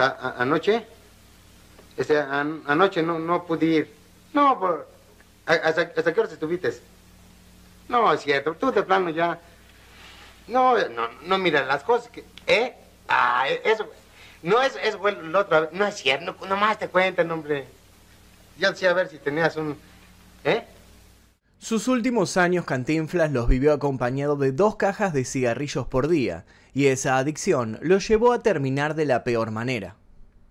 a, anoche, este, an, anoche no, no pude ir. No, por, pues, ¿hasta, ¿hasta qué hora estuviste? No, es cierto, tú de plano ya... No, no, no, mira, las cosas que... ¿Eh? Ah, eso... No, es es fue otra otro. No es cierto, no, nomás te cuentan, hombre. Ya decía a ver si tenías un... ¿Eh? Sus últimos años Cantinflas los vivió acompañado de dos cajas de cigarrillos por día, y esa adicción lo llevó a terminar de la peor manera.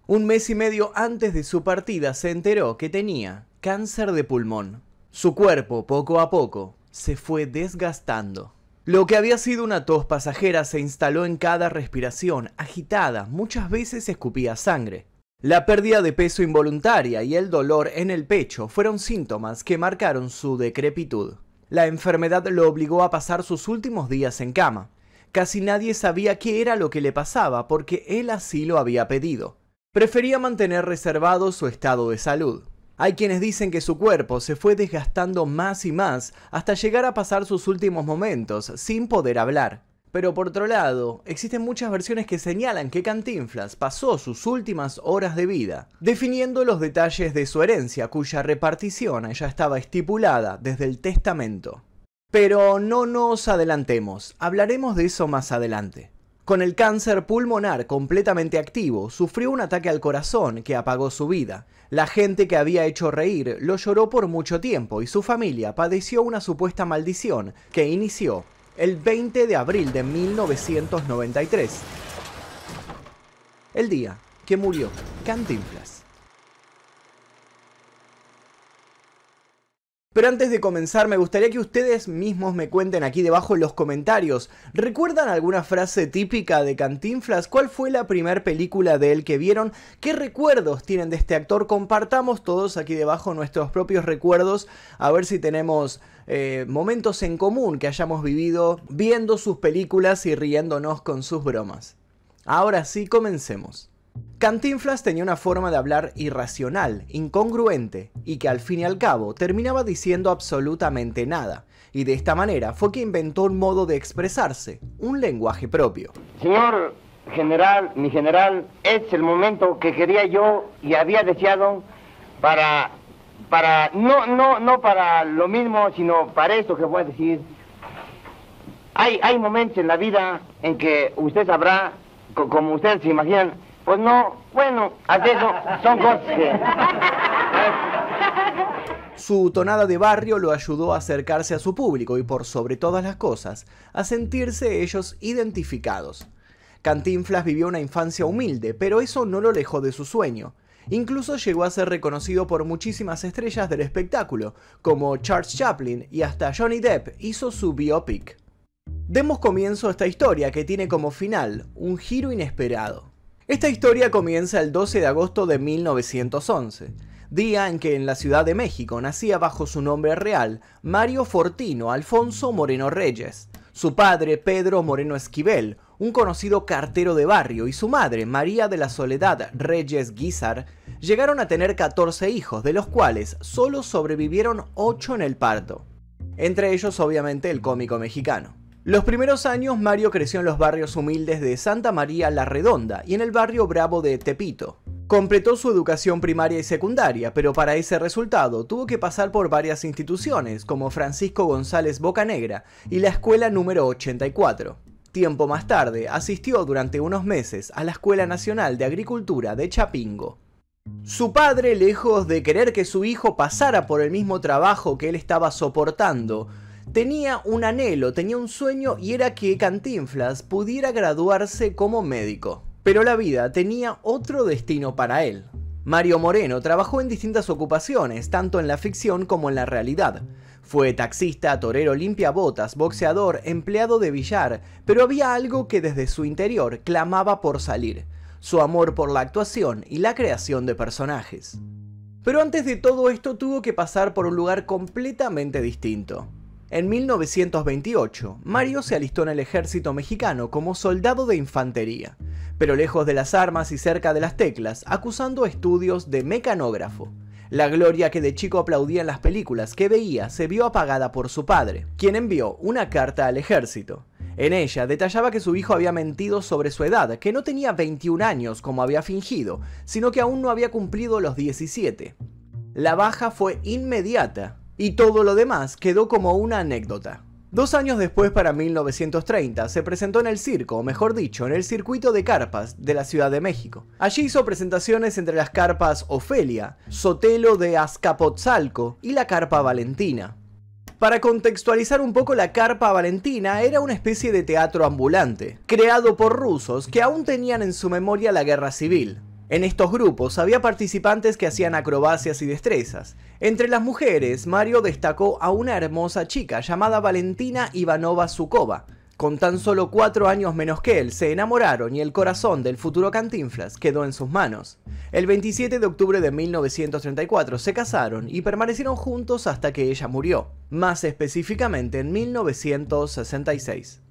Un mes y medio antes de su partida se enteró que tenía cáncer de pulmón. Su cuerpo, poco a poco, se fue desgastando. Lo que había sido una tos pasajera se instaló en cada respiración, agitada, muchas veces escupía sangre. La pérdida de peso involuntaria y el dolor en el pecho fueron síntomas que marcaron su decrepitud. La enfermedad lo obligó a pasar sus últimos días en cama. Casi nadie sabía qué era lo que le pasaba porque él así lo había pedido. Prefería mantener reservado su estado de salud. Hay quienes dicen que su cuerpo se fue desgastando más y más hasta llegar a pasar sus últimos momentos sin poder hablar. Pero por otro lado, existen muchas versiones que señalan que Cantinflas pasó sus últimas horas de vida, definiendo los detalles de su herencia cuya repartición ya estaba estipulada desde el testamento. Pero no nos adelantemos, hablaremos de eso más adelante. Con el cáncer pulmonar completamente activo, sufrió un ataque al corazón que apagó su vida. La gente que había hecho reír lo lloró por mucho tiempo y su familia padeció una supuesta maldición que inició el 20 de abril de 1993, el día que murió Cantinflas. Pero antes de comenzar, me gustaría que ustedes mismos me cuenten aquí debajo en los comentarios. ¿Recuerdan alguna frase típica de Cantinflas? ¿Cuál fue la primera película de él que vieron? ¿Qué recuerdos tienen de este actor? Compartamos todos aquí debajo nuestros propios recuerdos, a ver si tenemos eh, momentos en común que hayamos vivido viendo sus películas y riéndonos con sus bromas. Ahora sí, comencemos. Cantinflas tenía una forma de hablar irracional, incongruente, y que al fin y al cabo terminaba diciendo absolutamente nada, y de esta manera fue que inventó un modo de expresarse, un lenguaje propio. Señor general, mi general, es el momento que quería yo y había deseado para, para, no, no, no para lo mismo, sino para eso que voy a decir. Hay, hay momentos en la vida en que usted sabrá, como usted se imaginan, pues no, bueno, aquello son cosas Su tonada de barrio lo ayudó a acercarse a su público y por sobre todas las cosas, a sentirse ellos identificados. Cantinflas vivió una infancia humilde, pero eso no lo alejó de su sueño. Incluso llegó a ser reconocido por muchísimas estrellas del espectáculo, como Charles Chaplin y hasta Johnny Depp hizo su biopic. Demos comienzo a esta historia que tiene como final un giro inesperado. Esta historia comienza el 12 de agosto de 1911, día en que en la Ciudad de México nacía bajo su nombre real Mario Fortino Alfonso Moreno Reyes, su padre Pedro Moreno Esquivel, un conocido cartero de barrio, y su madre María de la Soledad Reyes Guizar, llegaron a tener 14 hijos, de los cuales solo sobrevivieron 8 en el parto. Entre ellos obviamente el cómico mexicano. Los primeros años Mario creció en los barrios humildes de Santa María la Redonda y en el barrio Bravo de Tepito. Completó su educación primaria y secundaria, pero para ese resultado tuvo que pasar por varias instituciones como Francisco González Bocanegra y la escuela número 84. Tiempo más tarde asistió durante unos meses a la Escuela Nacional de Agricultura de Chapingo. Su padre, lejos de querer que su hijo pasara por el mismo trabajo que él estaba soportando, tenía un anhelo, tenía un sueño y era que Cantinflas pudiera graduarse como médico. Pero la vida tenía otro destino para él. Mario Moreno trabajó en distintas ocupaciones, tanto en la ficción como en la realidad. Fue taxista, torero, limpiabotas, boxeador, empleado de billar, pero había algo que desde su interior clamaba por salir, su amor por la actuación y la creación de personajes. Pero antes de todo esto tuvo que pasar por un lugar completamente distinto. En 1928, Mario se alistó en el ejército mexicano como soldado de infantería, pero lejos de las armas y cerca de las teclas, acusando estudios de mecanógrafo. La gloria que de chico aplaudía en las películas que veía se vio apagada por su padre, quien envió una carta al ejército. En ella detallaba que su hijo había mentido sobre su edad, que no tenía 21 años como había fingido, sino que aún no había cumplido los 17. La baja fue inmediata, y todo lo demás quedó como una anécdota. Dos años después, para 1930, se presentó en el circo, o mejor dicho, en el circuito de carpas de la Ciudad de México. Allí hizo presentaciones entre las carpas Ofelia, Sotelo de Azcapotzalco y la carpa Valentina. Para contextualizar un poco, la Carpa Valentina era una especie de teatro ambulante, creado por rusos que aún tenían en su memoria la guerra civil. En estos grupos había participantes que hacían acrobacias y destrezas. Entre las mujeres, Mario destacó a una hermosa chica llamada Valentina Ivanova Sukova. Con tan solo cuatro años menos que él, se enamoraron y el corazón del futuro Cantinflas quedó en sus manos. El 27 de octubre de 1934 se casaron y permanecieron juntos hasta que ella murió, más específicamente en 1966.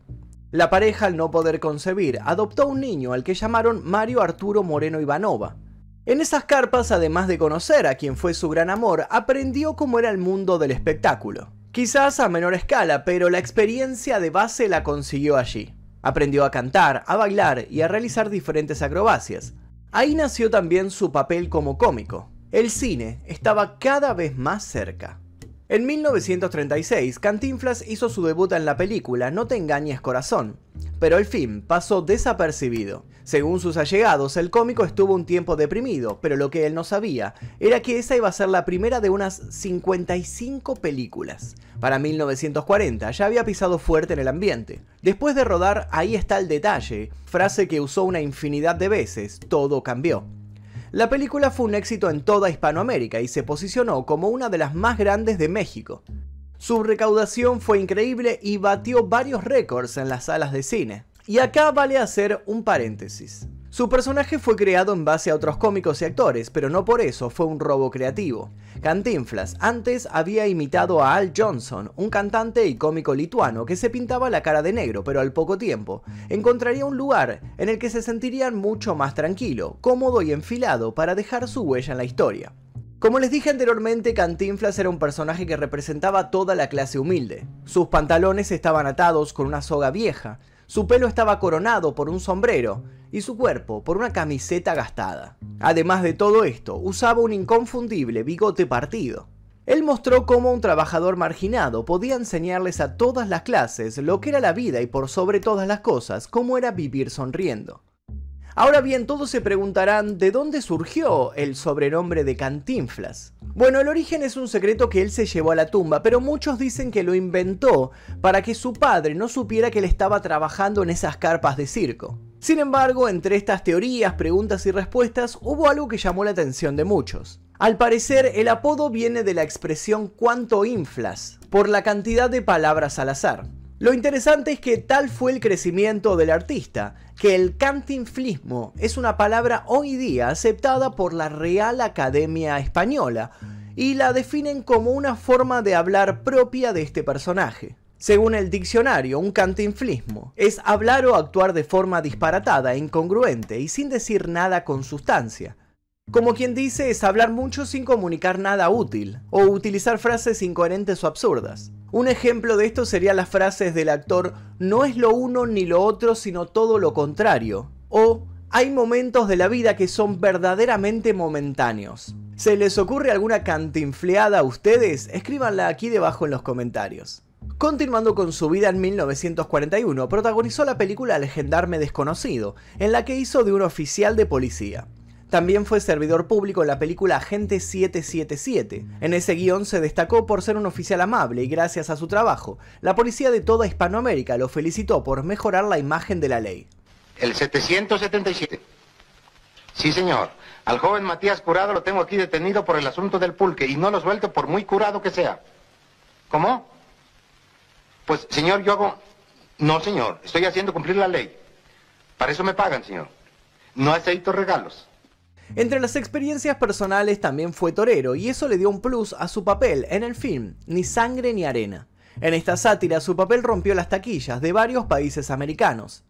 La pareja, al no poder concebir, adoptó un niño al que llamaron Mario Arturo Moreno Ivanova. En esas carpas, además de conocer a quien fue su gran amor, aprendió cómo era el mundo del espectáculo. Quizás a menor escala, pero la experiencia de base la consiguió allí. Aprendió a cantar, a bailar y a realizar diferentes acrobacias. Ahí nació también su papel como cómico. El cine estaba cada vez más cerca. En 1936, Cantinflas hizo su debut en la película No te engañes corazón, pero el film pasó desapercibido. Según sus allegados, el cómico estuvo un tiempo deprimido, pero lo que él no sabía era que esa iba a ser la primera de unas 55 películas. Para 1940 ya había pisado fuerte en el ambiente. Después de rodar Ahí está el detalle, frase que usó una infinidad de veces, todo cambió. La película fue un éxito en toda Hispanoamérica y se posicionó como una de las más grandes de México. Su recaudación fue increíble y batió varios récords en las salas de cine. Y acá vale hacer un paréntesis. Su personaje fue creado en base a otros cómicos y actores, pero no por eso fue un robo creativo. Cantinflas antes había imitado a Al Johnson, un cantante y cómico lituano que se pintaba la cara de negro, pero al poco tiempo encontraría un lugar en el que se sentirían mucho más tranquilo, cómodo y enfilado para dejar su huella en la historia. Como les dije anteriormente, Cantinflas era un personaje que representaba toda la clase humilde. Sus pantalones estaban atados con una soga vieja, su pelo estaba coronado por un sombrero, y su cuerpo por una camiseta gastada. Además de todo esto, usaba un inconfundible bigote partido. Él mostró cómo un trabajador marginado podía enseñarles a todas las clases lo que era la vida y por sobre todas las cosas cómo era vivir sonriendo. Ahora bien, todos se preguntarán de dónde surgió el sobrenombre de Cantinflas. Bueno, el origen es un secreto que él se llevó a la tumba, pero muchos dicen que lo inventó para que su padre no supiera que él estaba trabajando en esas carpas de circo. Sin embargo, entre estas teorías, preguntas y respuestas hubo algo que llamó la atención de muchos. Al parecer, el apodo viene de la expresión cuánto inflas, por la cantidad de palabras al azar. Lo interesante es que tal fue el crecimiento del artista, que el cantinflismo es una palabra hoy día aceptada por la Real Academia Española y la definen como una forma de hablar propia de este personaje. Según el diccionario, un cantinflismo es hablar o actuar de forma disparatada, incongruente y sin decir nada con sustancia. Como quien dice, es hablar mucho sin comunicar nada útil, o utilizar frases incoherentes o absurdas. Un ejemplo de esto sería las frases del actor no es lo uno ni lo otro, sino todo lo contrario, o hay momentos de la vida que son verdaderamente momentáneos. ¿Se les ocurre alguna cantinfleada a ustedes? Escríbanla aquí debajo en los comentarios. Continuando con su vida en 1941, protagonizó la película Legendarme desconocido, en la que hizo de un oficial de policía. También fue servidor público en la película Agente 777. En ese guión se destacó por ser un oficial amable y gracias a su trabajo, la policía de toda Hispanoamérica lo felicitó por mejorar la imagen de la ley. El 777. Sí, señor. Al joven Matías Curado lo tengo aquí detenido por el asunto del pulque y no lo suelto por muy curado que sea. ¿Cómo? Pues, señor, yo hago... No, señor, estoy haciendo cumplir la ley. Para eso me pagan, señor. No acepto regalos. Entre las experiencias personales también fue torero y eso le dio un plus a su papel en el film Ni sangre ni arena. En esta sátira su papel rompió las taquillas de varios países americanos.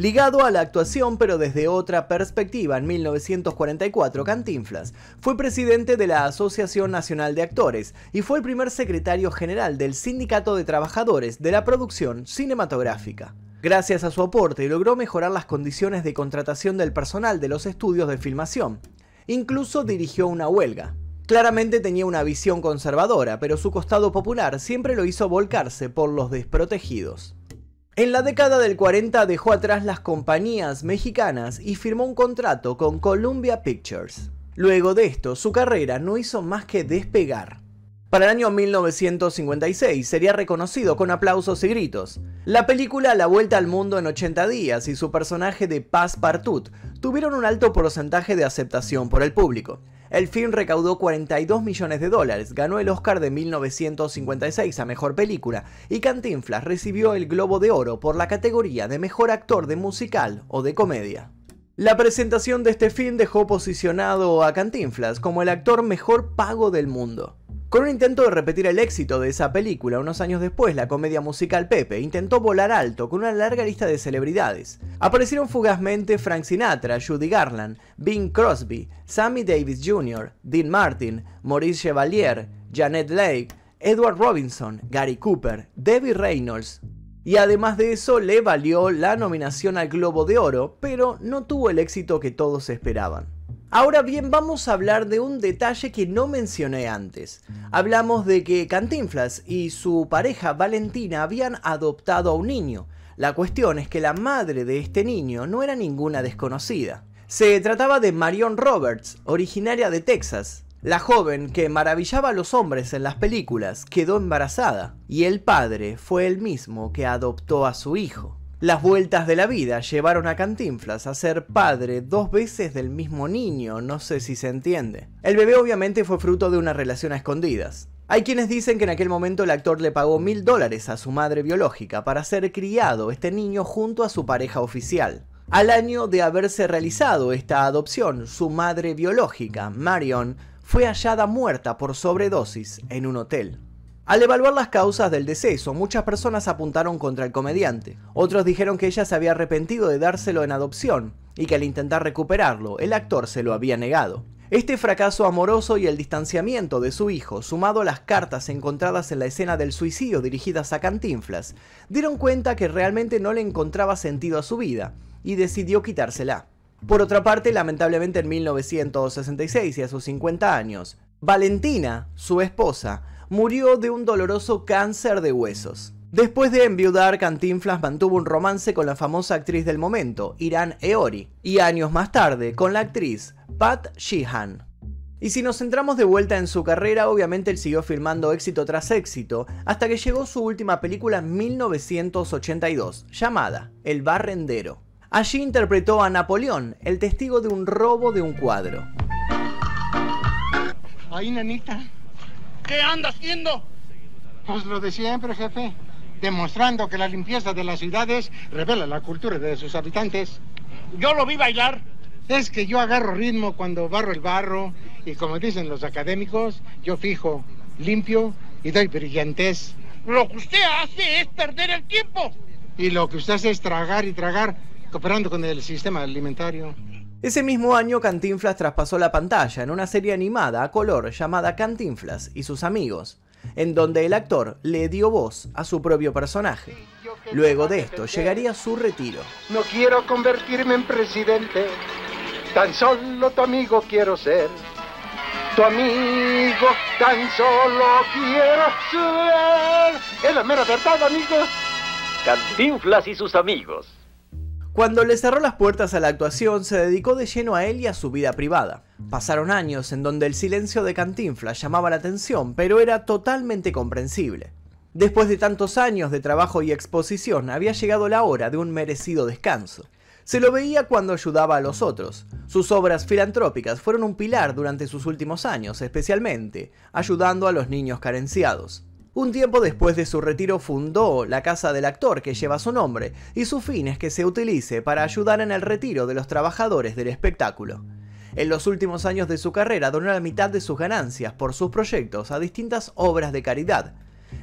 Ligado a la actuación pero desde otra perspectiva, en 1944 Cantinflas fue presidente de la Asociación Nacional de Actores y fue el primer secretario general del Sindicato de Trabajadores de la Producción Cinematográfica. Gracias a su aporte logró mejorar las condiciones de contratación del personal de los estudios de filmación. Incluso dirigió una huelga. Claramente tenía una visión conservadora, pero su costado popular siempre lo hizo volcarse por los desprotegidos. En la década del 40 dejó atrás las compañías mexicanas y firmó un contrato con Columbia Pictures. Luego de esto, su carrera no hizo más que despegar. Para el año 1956 sería reconocido con aplausos y gritos. La película La Vuelta al Mundo en 80 días y su personaje de Paz Partout tuvieron un alto porcentaje de aceptación por el público. El film recaudó 42 millones de dólares, ganó el Oscar de 1956 a Mejor Película y Cantinflas recibió el Globo de Oro por la categoría de Mejor Actor de Musical o de Comedia. La presentación de este film dejó posicionado a Cantinflas como el actor mejor pago del mundo. Con un intento de repetir el éxito de esa película, unos años después, la comedia musical Pepe intentó volar alto con una larga lista de celebridades. Aparecieron fugazmente Frank Sinatra, Judy Garland, Bing Crosby, Sammy Davis Jr., Dean Martin, Maurice Chevalier, Janet Lake, Edward Robinson, Gary Cooper, Debbie Reynolds. Y además de eso, le valió la nominación al Globo de Oro, pero no tuvo el éxito que todos esperaban. Ahora bien, vamos a hablar de un detalle que no mencioné antes. Hablamos de que Cantinflas y su pareja Valentina habían adoptado a un niño. La cuestión es que la madre de este niño no era ninguna desconocida. Se trataba de Marion Roberts, originaria de Texas. La joven que maravillaba a los hombres en las películas quedó embarazada y el padre fue el mismo que adoptó a su hijo. Las vueltas de la vida llevaron a Cantinflas a ser padre dos veces del mismo niño, no sé si se entiende. El bebé obviamente fue fruto de una relación a escondidas. Hay quienes dicen que en aquel momento el actor le pagó mil dólares a su madre biológica para ser criado este niño junto a su pareja oficial. Al año de haberse realizado esta adopción, su madre biológica, Marion, fue hallada muerta por sobredosis en un hotel. Al evaluar las causas del deceso, muchas personas apuntaron contra el comediante. Otros dijeron que ella se había arrepentido de dárselo en adopción y que al intentar recuperarlo, el actor se lo había negado. Este fracaso amoroso y el distanciamiento de su hijo, sumado a las cartas encontradas en la escena del suicidio dirigidas a Cantinflas, dieron cuenta que realmente no le encontraba sentido a su vida y decidió quitársela. Por otra parte, lamentablemente en 1966 y a sus 50 años, Valentina, su esposa, murió de un doloroso cáncer de huesos. Después de enviudar, Cantinflas mantuvo un romance con la famosa actriz del momento, Irán Eori, y años más tarde con la actriz Pat Sheehan. Y si nos centramos de vuelta en su carrera, obviamente él siguió filmando éxito tras éxito, hasta que llegó su última película en 1982, llamada El Barrendero. Allí interpretó a Napoleón, el testigo de un robo de un cuadro. Ay, nanita. ¿Qué anda haciendo? Pues lo de siempre, jefe. Demostrando que la limpieza de las ciudades revela la cultura de sus habitantes. Yo lo vi bailar. Es que yo agarro ritmo cuando barro el barro y como dicen los académicos, yo fijo, limpio y doy brillantez. Lo que usted hace es perder el tiempo. Y lo que usted hace es tragar y tragar, cooperando con el sistema alimentario. Ese mismo año Cantinflas traspasó la pantalla en una serie animada a color llamada Cantinflas y sus amigos, en donde el actor le dio voz a su propio personaje. Luego de esto llegaría su retiro. No quiero convertirme en presidente, tan solo tu amigo quiero ser. Tu amigo tan solo quiero ser. Es la mera verdad, amigos. Cantinflas y sus amigos. Cuando le cerró las puertas a la actuación, se dedicó de lleno a él y a su vida privada. Pasaron años en donde el silencio de Cantinflas llamaba la atención, pero era totalmente comprensible. Después de tantos años de trabajo y exposición, había llegado la hora de un merecido descanso. Se lo veía cuando ayudaba a los otros. Sus obras filantrópicas fueron un pilar durante sus últimos años, especialmente ayudando a los niños carenciados. Un tiempo después de su retiro fundó la casa del actor que lleva su nombre y su fin es que se utilice para ayudar en el retiro de los trabajadores del espectáculo. En los últimos años de su carrera donó la mitad de sus ganancias por sus proyectos a distintas obras de caridad.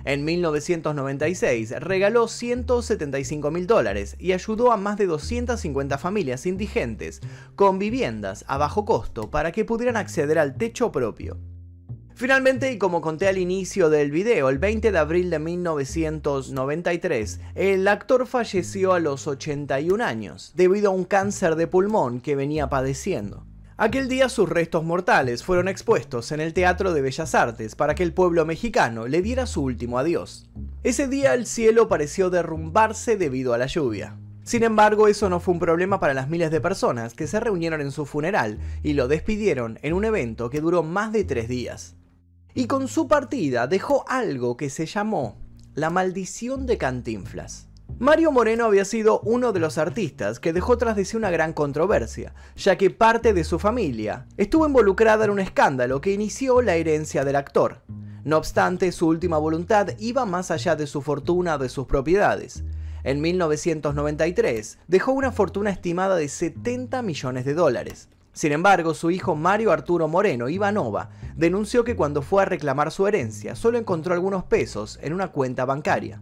En 1996 regaló 175 mil dólares y ayudó a más de 250 familias indigentes con viviendas a bajo costo para que pudieran acceder al techo propio. Finalmente, y como conté al inicio del video, el 20 de abril de 1993, el actor falleció a los 81 años, debido a un cáncer de pulmón que venía padeciendo. Aquel día sus restos mortales fueron expuestos en el Teatro de Bellas Artes para que el pueblo mexicano le diera su último adiós. Ese día el cielo pareció derrumbarse debido a la lluvia. Sin embargo, eso no fue un problema para las miles de personas que se reunieron en su funeral y lo despidieron en un evento que duró más de tres días y con su partida dejó algo que se llamó La maldición de Cantinflas. Mario Moreno había sido uno de los artistas que dejó tras de sí una gran controversia, ya que parte de su familia estuvo involucrada en un escándalo que inició la herencia del actor. No obstante, su última voluntad iba más allá de su fortuna o de sus propiedades. En 1993 dejó una fortuna estimada de 70 millones de dólares. Sin embargo, su hijo Mario Arturo Moreno Ivanova denunció que cuando fue a reclamar su herencia solo encontró algunos pesos en una cuenta bancaria.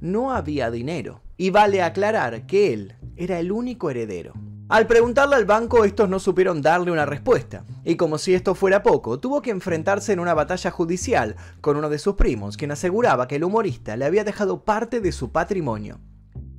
No había dinero. Y vale aclarar que él era el único heredero. Al preguntarle al banco, estos no supieron darle una respuesta, y como si esto fuera poco, tuvo que enfrentarse en una batalla judicial con uno de sus primos, quien aseguraba que el humorista le había dejado parte de su patrimonio.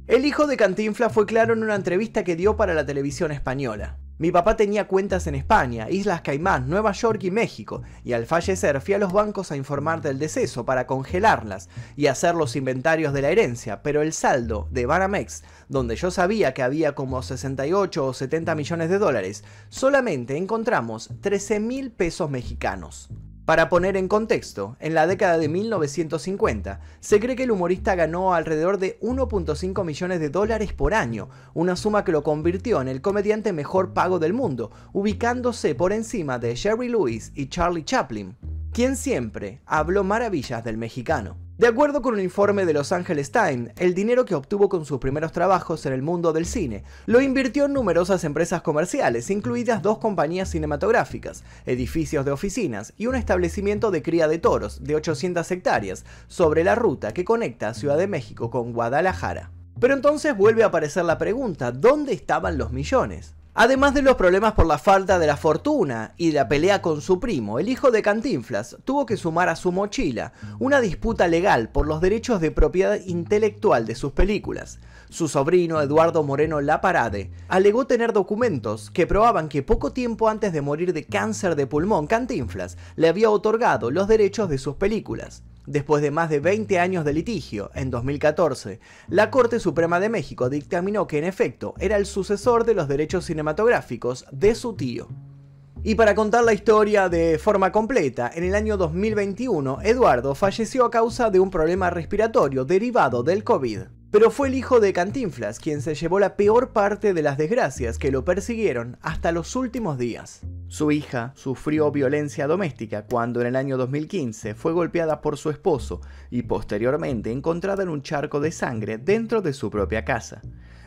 El hijo de Cantinfla fue claro en una entrevista que dio para la televisión española. Mi papá tenía cuentas en España, Islas Caimán, Nueva York y México, y al fallecer fui a los bancos a informar del deceso para congelarlas y hacer los inventarios de la herencia, pero el saldo de Banamex, donde yo sabía que había como 68 o 70 millones de dólares, solamente encontramos 13 mil pesos mexicanos. Para poner en contexto, en la década de 1950, se cree que el humorista ganó alrededor de 1.5 millones de dólares por año, una suma que lo convirtió en el comediante mejor pago del mundo, ubicándose por encima de Jerry Lewis y Charlie Chaplin, quien siempre habló maravillas del mexicano. De acuerdo con un informe de Los Angeles Times, el dinero que obtuvo con sus primeros trabajos en el mundo del cine lo invirtió en numerosas empresas comerciales, incluidas dos compañías cinematográficas, edificios de oficinas y un establecimiento de cría de toros de 800 hectáreas sobre la ruta que conecta Ciudad de México con Guadalajara. Pero entonces vuelve a aparecer la pregunta, ¿dónde estaban los millones? Además de los problemas por la falta de la fortuna y la pelea con su primo, el hijo de Cantinflas tuvo que sumar a su mochila una disputa legal por los derechos de propiedad intelectual de sus películas. Su sobrino Eduardo Moreno Laparade alegó tener documentos que probaban que poco tiempo antes de morir de cáncer de pulmón, Cantinflas le había otorgado los derechos de sus películas. Después de más de 20 años de litigio, en 2014, la Corte Suprema de México dictaminó que en efecto era el sucesor de los derechos cinematográficos de su tío. Y para contar la historia de forma completa, en el año 2021 Eduardo falleció a causa de un problema respiratorio derivado del COVID. Pero fue el hijo de Cantinflas quien se llevó la peor parte de las desgracias que lo persiguieron hasta los últimos días. Su hija sufrió violencia doméstica cuando en el año 2015 fue golpeada por su esposo y posteriormente encontrada en un charco de sangre dentro de su propia casa.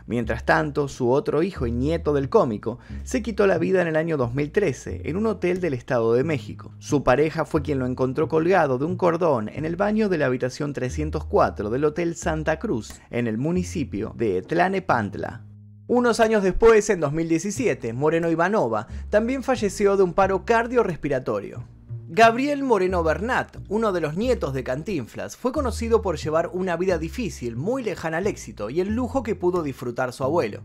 Mientras tanto, su otro hijo y nieto del cómico se quitó la vida en el año 2013 en un hotel del Estado de México. Su pareja fue quien lo encontró colgado de un cordón en el baño de la habitación 304 del Hotel Santa Cruz en el municipio de Tlanepantla, unos años después, en 2017, Moreno Ivanova también falleció de un paro cardiorrespiratorio. Gabriel Moreno Bernat, uno de los nietos de Cantinflas, fue conocido por llevar una vida difícil, muy lejana al éxito y el lujo que pudo disfrutar su abuelo.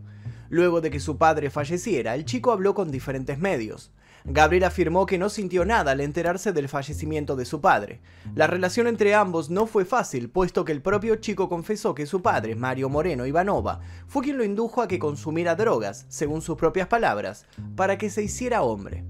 Luego de que su padre falleciera, el chico habló con diferentes medios. Gabriel afirmó que no sintió nada al enterarse del fallecimiento de su padre. La relación entre ambos no fue fácil, puesto que el propio chico confesó que su padre, Mario Moreno Ivanova, fue quien lo indujo a que consumiera drogas, según sus propias palabras, para que se hiciera hombre.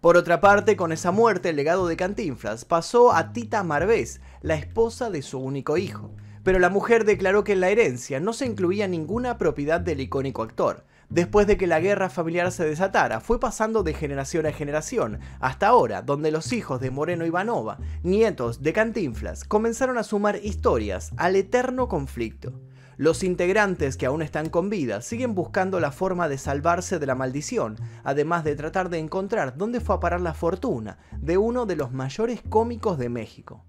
Por otra parte, con esa muerte, el legado de Cantinflas pasó a Tita Marvés, la esposa de su único hijo. Pero la mujer declaró que en la herencia no se incluía ninguna propiedad del icónico actor, después de que la guerra familiar se desatara, fue pasando de generación a generación, hasta ahora, donde los hijos de Moreno Ivanova, nietos de Cantinflas, comenzaron a sumar historias al eterno conflicto. Los integrantes que aún están con vida siguen buscando la forma de salvarse de la maldición, además de tratar de encontrar dónde fue a parar la fortuna de uno de los mayores cómicos de México.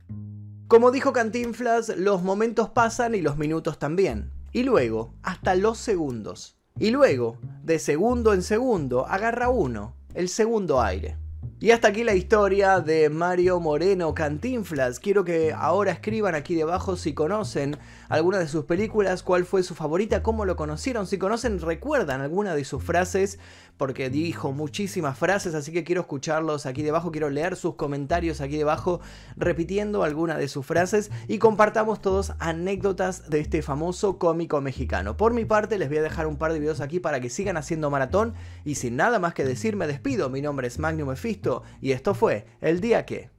Como dijo Cantinflas, los momentos pasan y los minutos también, y luego hasta los segundos. Y luego, de segundo en segundo, agarra uno, el segundo aire. Y hasta aquí la historia de Mario Moreno Cantinflas. Quiero que ahora escriban aquí debajo si conocen alguna de sus películas, cuál fue su favorita, cómo lo conocieron, si conocen, recuerdan alguna de sus frases, porque dijo muchísimas frases, así que quiero escucharlos aquí debajo, quiero leer sus comentarios aquí debajo repitiendo alguna de sus frases y compartamos todos anécdotas de este famoso cómico mexicano. Por mi parte, les voy a dejar un par de videos aquí para que sigan haciendo maratón y sin nada más que decir, me despido. Mi nombre es Magnum Mefisto y esto fue el día que...